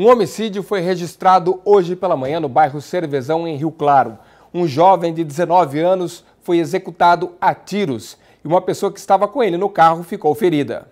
Um homicídio foi registrado hoje pela manhã no bairro Cervezão, em Rio Claro. Um jovem de 19 anos foi executado a tiros e uma pessoa que estava com ele no carro ficou ferida.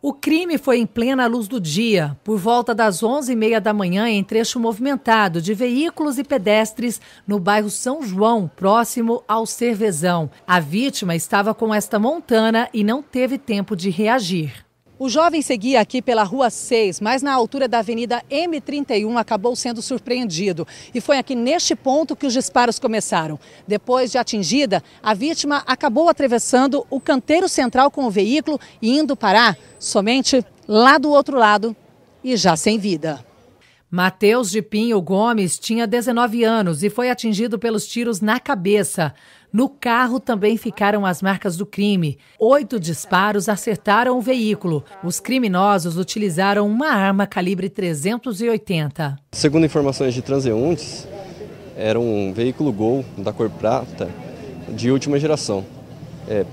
O crime foi em plena luz do dia, por volta das 11h30 da manhã, em trecho movimentado de veículos e pedestres no bairro São João, próximo ao Cervezão. A vítima estava com esta montana e não teve tempo de reagir. O jovem seguia aqui pela Rua 6, mas na altura da Avenida M31 acabou sendo surpreendido. E foi aqui neste ponto que os disparos começaram. Depois de atingida, a vítima acabou atravessando o canteiro central com o veículo e indo parar somente lá do outro lado e já sem vida. Mateus de Pinho Gomes tinha 19 anos e foi atingido pelos tiros na cabeça. No carro também ficaram as marcas do crime. Oito disparos acertaram o veículo. Os criminosos utilizaram uma arma calibre 380. Segundo informações de transeuntes, era um veículo Gol da cor prata de última geração. É,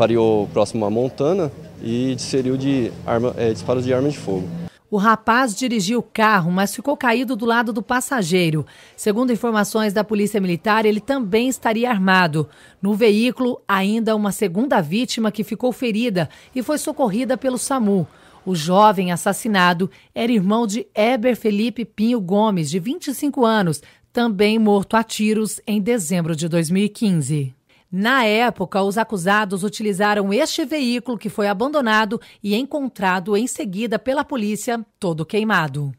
próximo a Montana e desferiu de arma, é, disparos de arma de fogo. O rapaz dirigiu o carro, mas ficou caído do lado do passageiro. Segundo informações da Polícia Militar, ele também estaria armado. No veículo, ainda uma segunda vítima que ficou ferida e foi socorrida pelo SAMU. O jovem assassinado era irmão de Heber Felipe Pinho Gomes, de 25 anos, também morto a tiros em dezembro de 2015. Na época, os acusados utilizaram este veículo que foi abandonado e encontrado em seguida pela polícia, todo queimado.